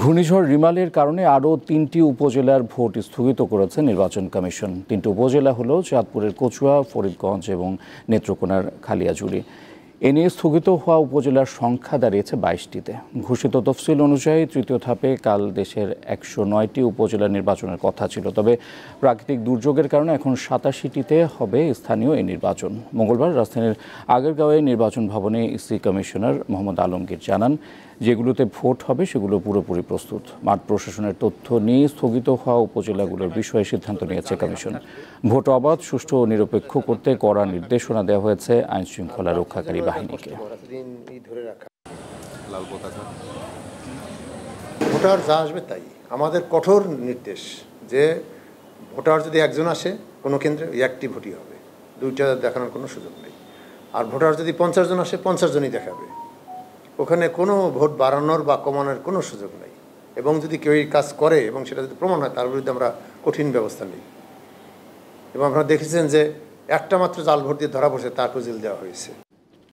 ঘূর্ণিঝড় রিমালের কারণে আরও তিনটি উপজেলার ভোট স্থগিত করেছে নির্বাচন কমিশন তিনটি উপজেলা হল চাঁদপুরের কচুয়া ফরিদগঞ্জ এবং নেত্রকোনার খালিয়াজুড়ি এ নিয়ে স্থগিত হওয়া উপজেলার সংখ্যা দাঁড়িয়েছে বাইশটিতে ঘোষিত তফসিল অনুযায়ী তৃতীয় ধাপে কাল দেশের একশো নয়টি উপজেলা নির্বাচনের কথা ছিল তবে প্রাকৃতিক দুর্যোগের কারণে এখন সাতাশিটিতে হবে স্থানীয় এই নির্বাচন মঙ্গলবার রাজধানীর আগেরগাঁওয়ে নির্বাচন ভবনে ইসি কমিশনার মোহাম্মদ আলমগীর জানান যেগুলোতে ভোট হবে সেগুলো পুরোপুরি প্রস্তুত মাঠ প্রশাসনের তথ্য নিয়ে স্থগিত হওয়া উপজেলাগুলোর বিষয়ে সিদ্ধান্ত নিয়েছে কমিশন ভোট অবাধ সুষ্ঠু ও নিরপেক্ষ করতে কড়া নির্দেশনা দেওয়া হয়েছে আইনশৃঙ্খলা রক্ষাকারী বাহিনীকে ভোটার যা আসবে তাই আমাদের কঠোর নির্দেশ যে ভোটার যদি একজন আসে কোনো কেন্দ্রে একটি ভোটই হবে দুইটা দেখানোর কোনো সুযোগ নেই আর ভোটার যদি পঞ্চাশ জন আসে পঞ্চাশ জনই দেখাবে ওখানে কোনো ভোট বাড়ানোর বা কমানোর কোনো সুযোগ নেই এবং যদি কেউ এই কাজ করে এবং সেটা যদি প্রমাণ হয় তার বিরুদ্ধে আমরা কঠিন ব্যবস্থা নিই এবং আপনারা দেখেছেন যে একটা মাত্র জাল ভোট দিয়ে ধরা পড়ছে তারপর জেল দেওয়া হয়েছে